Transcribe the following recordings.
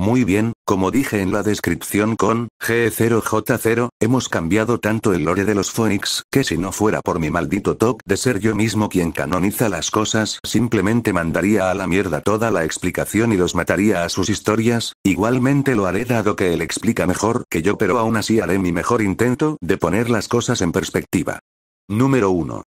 Muy bien, como dije en la descripción con G0J0, hemos cambiado tanto el lore de los Phoenix, que si no fuera por mi maldito toque de ser yo mismo quien canoniza las cosas, simplemente mandaría a la mierda toda la explicación y los mataría a sus historias, igualmente lo haré dado que él explica mejor que yo pero aún así haré mi mejor intento de poner las cosas en perspectiva. Número 1.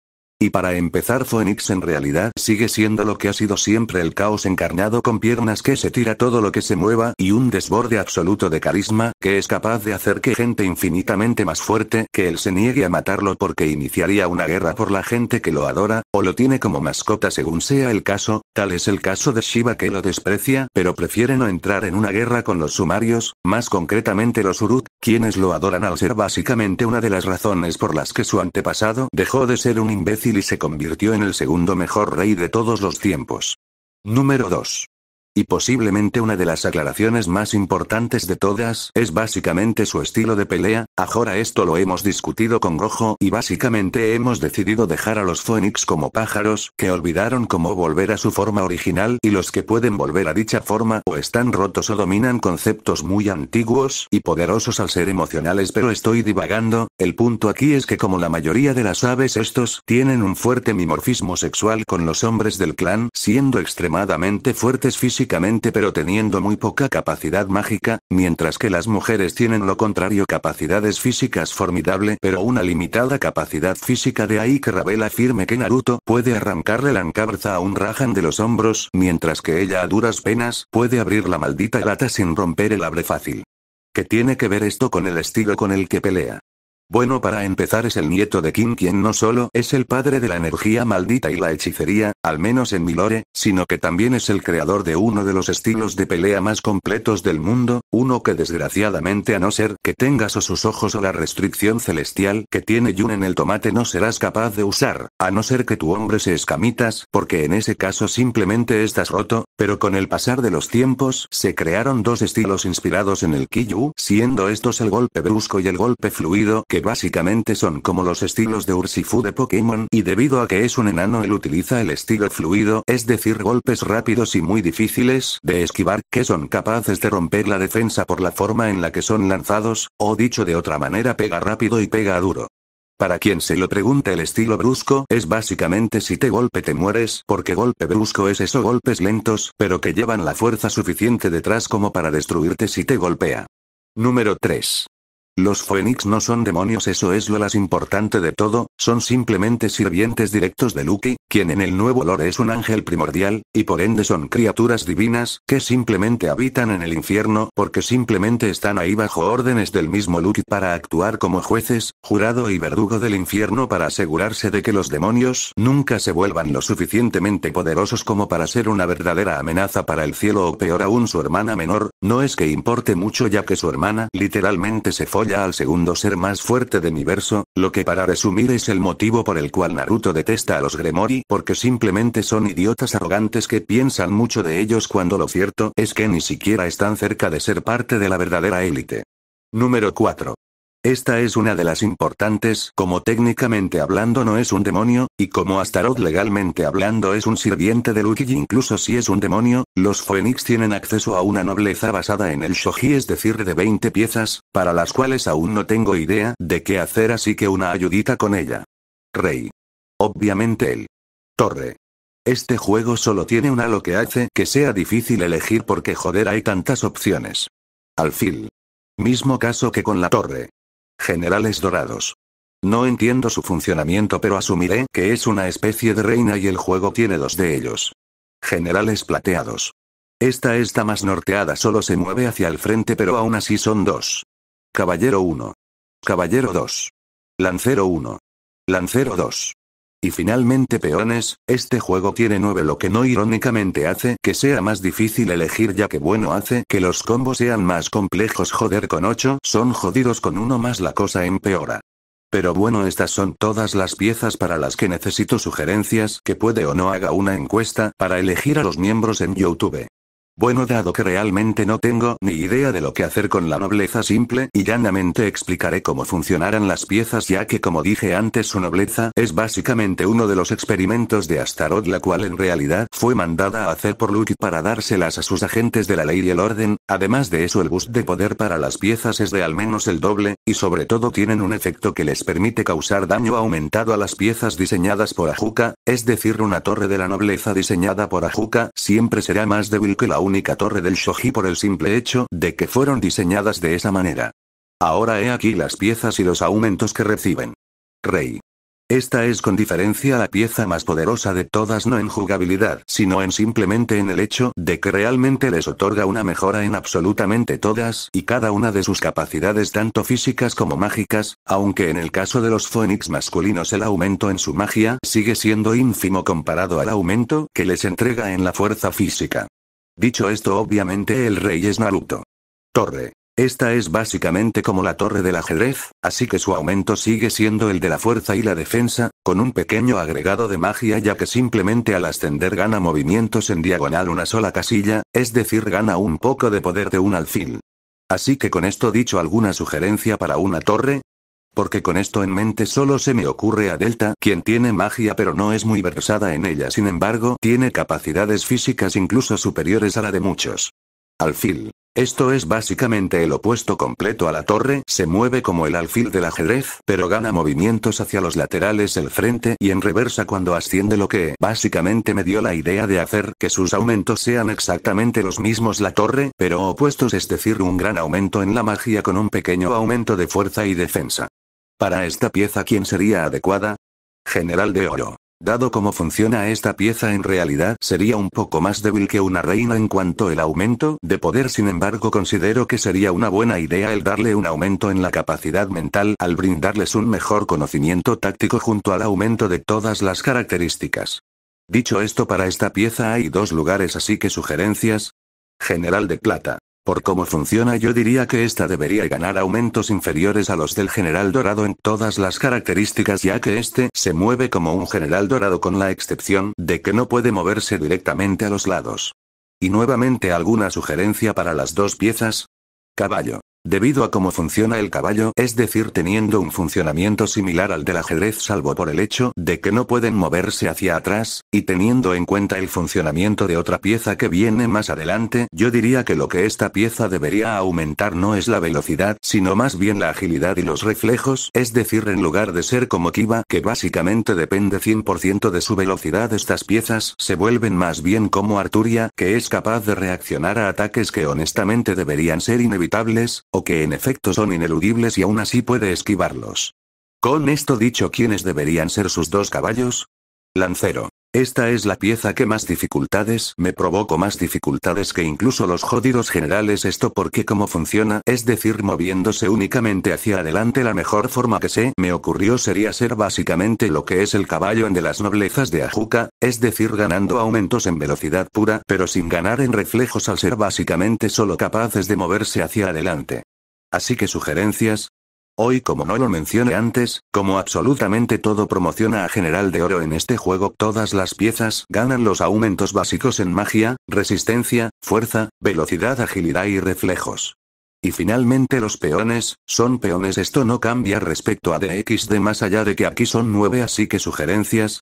Y para empezar Phoenix en realidad sigue siendo lo que ha sido siempre el caos encarnado con piernas que se tira todo lo que se mueva y un desborde absoluto de carisma que es capaz de hacer que gente infinitamente más fuerte que él se niegue a matarlo porque iniciaría una guerra por la gente que lo adora, o lo tiene como mascota según sea el caso, Tal es el caso de Shiva que lo desprecia, pero prefiere no entrar en una guerra con los sumarios, más concretamente los urut, quienes lo adoran al ser básicamente una de las razones por las que su antepasado dejó de ser un imbécil y se convirtió en el segundo mejor rey de todos los tiempos. Número 2. Y posiblemente una de las aclaraciones más importantes de todas es básicamente su estilo de pelea, ahora esto lo hemos discutido con Gojo y básicamente hemos decidido dejar a los Phoenix como pájaros, que olvidaron cómo volver a su forma original y los que pueden volver a dicha forma o están rotos o dominan conceptos muy antiguos y poderosos al ser emocionales pero estoy divagando, el punto aquí es que como la mayoría de las aves estos tienen un fuerte mimorfismo sexual con los hombres del clan siendo extremadamente fuertes físicamente físicamente pero teniendo muy poca capacidad mágica, mientras que las mujeres tienen lo contrario capacidades físicas formidable pero una limitada capacidad física de ahí que Rabel afirme que Naruto puede arrancarle la encabeza a un Rajan de los hombros, mientras que ella a duras penas puede abrir la maldita lata sin romper el abre fácil. ¿Qué tiene que ver esto con el estilo con el que pelea? Bueno para empezar es el nieto de Kim quien no solo es el padre de la energía maldita y la hechicería, al menos en Milore, sino que también es el creador de uno de los estilos de pelea más completos del mundo, uno que desgraciadamente a no ser que tengas o sus ojos o la restricción celestial que tiene Yun en el tomate no serás capaz de usar, a no ser que tu hombre se escamitas, porque en ese caso simplemente estás roto, pero con el pasar de los tiempos se crearon dos estilos inspirados en el Kiyu, siendo estos el golpe brusco y el golpe fluido que básicamente son como los estilos de ursifu de Pokémon y debido a que es un enano él utiliza el estilo fluido, es decir golpes rápidos y muy difíciles de esquivar, que son capaces de romper la defensa por la forma en la que son lanzados, o dicho de otra manera pega rápido y pega duro. Para quien se lo pregunte el estilo brusco es básicamente si te golpe te mueres, porque golpe brusco es eso golpes lentos, pero que llevan la fuerza suficiente detrás como para destruirte si te golpea. Número 3. Los Phoenix no son demonios, eso es lo más importante de todo, son simplemente sirvientes directos de Lucky, quien en el nuevo lore es un ángel primordial, y por ende son criaturas divinas, que simplemente habitan en el infierno porque simplemente están ahí bajo órdenes del mismo Lucky para actuar como jueces, jurado y verdugo del infierno para asegurarse de que los demonios nunca se vuelvan lo suficientemente poderosos como para ser una verdadera amenaza para el cielo o peor aún su hermana menor, no es que importe mucho ya que su hermana literalmente se fue ya al segundo ser más fuerte de mi verso, lo que para resumir es el motivo por el cual Naruto detesta a los Gremori porque simplemente son idiotas arrogantes que piensan mucho de ellos cuando lo cierto es que ni siquiera están cerca de ser parte de la verdadera élite. Número 4. Esta es una de las importantes, como técnicamente hablando no es un demonio, y como Astaroth legalmente hablando es un sirviente de Lucky, incluso si es un demonio, los Phoenix tienen acceso a una nobleza basada en el Shoji, es decir, de 20 piezas, para las cuales aún no tengo idea de qué hacer, así que una ayudita con ella. Rey. Obviamente él. Torre. Este juego solo tiene una lo que hace que sea difícil elegir porque joder hay tantas opciones. Alfil. Mismo caso que con la torre generales dorados. No entiendo su funcionamiento pero asumiré que es una especie de reina y el juego tiene dos de ellos. Generales plateados. Esta está más norteada solo se mueve hacia el frente pero aún así son dos. Caballero 1. Caballero 2. Lancero 1. Lancero 2. Y finalmente peones, este juego tiene 9 lo que no irónicamente hace que sea más difícil elegir ya que bueno hace que los combos sean más complejos joder con 8 son jodidos con 1 más la cosa empeora. Pero bueno, estas son todas las piezas para las que necesito sugerencias que puede o no haga una encuesta para elegir a los miembros en YouTube. Bueno, dado que realmente no tengo ni idea de lo que hacer con la nobleza simple y llanamente explicaré cómo funcionarán las piezas ya que como dije antes su nobleza es básicamente uno de los experimentos de Astaroth la cual en realidad fue mandada a hacer por Luke para dárselas a sus agentes de la ley y el orden, además de eso el boost de poder para las piezas es de al menos el doble, y sobre todo tienen un efecto que les permite causar daño aumentado a las piezas diseñadas por Ajuka, es decir una torre de la nobleza diseñada por Ajuka, siempre será más débil que la única torre del shoji por el simple hecho de que fueron diseñadas de esa manera. Ahora he aquí las piezas y los aumentos que reciben. Rey. Esta es con diferencia la pieza más poderosa de todas no en jugabilidad, sino en simplemente en el hecho de que realmente les otorga una mejora en absolutamente todas y cada una de sus capacidades tanto físicas como mágicas, aunque en el caso de los Phoenix masculinos el aumento en su magia sigue siendo ínfimo comparado al aumento que les entrega en la fuerza física. Dicho esto obviamente el rey es Naruto. Torre. Esta es básicamente como la torre del ajedrez, así que su aumento sigue siendo el de la fuerza y la defensa, con un pequeño agregado de magia ya que simplemente al ascender gana movimientos en diagonal una sola casilla, es decir gana un poco de poder de un alfil. Así que con esto dicho alguna sugerencia para una torre, porque con esto en mente solo se me ocurre a Delta, quien tiene magia pero no es muy versada en ella, sin embargo, tiene capacidades físicas incluso superiores a la de muchos. Alfil. Esto es básicamente el opuesto completo a la torre, se mueve como el alfil del ajedrez, pero gana movimientos hacia los laterales, el frente y en reversa cuando asciende lo que básicamente me dio la idea de hacer que sus aumentos sean exactamente los mismos la torre, pero opuestos, es decir, un gran aumento en la magia con un pequeño aumento de fuerza y defensa. Para esta pieza, ¿quién sería adecuada? General de Oro. Dado cómo funciona esta pieza en realidad sería un poco más débil que una reina en cuanto el aumento de poder sin embargo considero que sería una buena idea el darle un aumento en la capacidad mental al brindarles un mejor conocimiento táctico junto al aumento de todas las características. Dicho esto para esta pieza hay dos lugares así que sugerencias. General de plata. Por cómo funciona yo diría que esta debería ganar aumentos inferiores a los del general dorado en todas las características ya que este se mueve como un general dorado con la excepción de que no puede moverse directamente a los lados. Y nuevamente alguna sugerencia para las dos piezas. Caballo. Debido a cómo funciona el caballo, es decir, teniendo un funcionamiento similar al del ajedrez salvo por el hecho de que no pueden moverse hacia atrás, y teniendo en cuenta el funcionamiento de otra pieza que viene más adelante, yo diría que lo que esta pieza debería aumentar no es la velocidad, sino más bien la agilidad y los reflejos, es decir, en lugar de ser como Kiba, que básicamente depende 100% de su velocidad, estas piezas se vuelven más bien como Arturia, que es capaz de reaccionar a ataques que honestamente deberían ser inevitables, que en efecto son ineludibles y aún así puede esquivarlos. Con esto dicho, ¿quiénes deberían ser sus dos caballos? Lancero. Esta es la pieza que más dificultades me provoco, más dificultades que incluso los jodidos generales. Esto porque como funciona, es decir, moviéndose únicamente hacia adelante, la mejor forma que se me ocurrió sería ser básicamente lo que es el caballo en de las noblezas de Ajuka, es decir, ganando aumentos en velocidad pura, pero sin ganar en reflejos al ser básicamente solo capaces de moverse hacia adelante. Así que sugerencias. Hoy como no lo mencioné antes, como absolutamente todo promociona a General de Oro en este juego, todas las piezas ganan los aumentos básicos en magia, resistencia, fuerza, velocidad, agilidad y reflejos. Y finalmente los peones, son peones esto no cambia respecto a DX de más allá de que aquí son 9 así que sugerencias,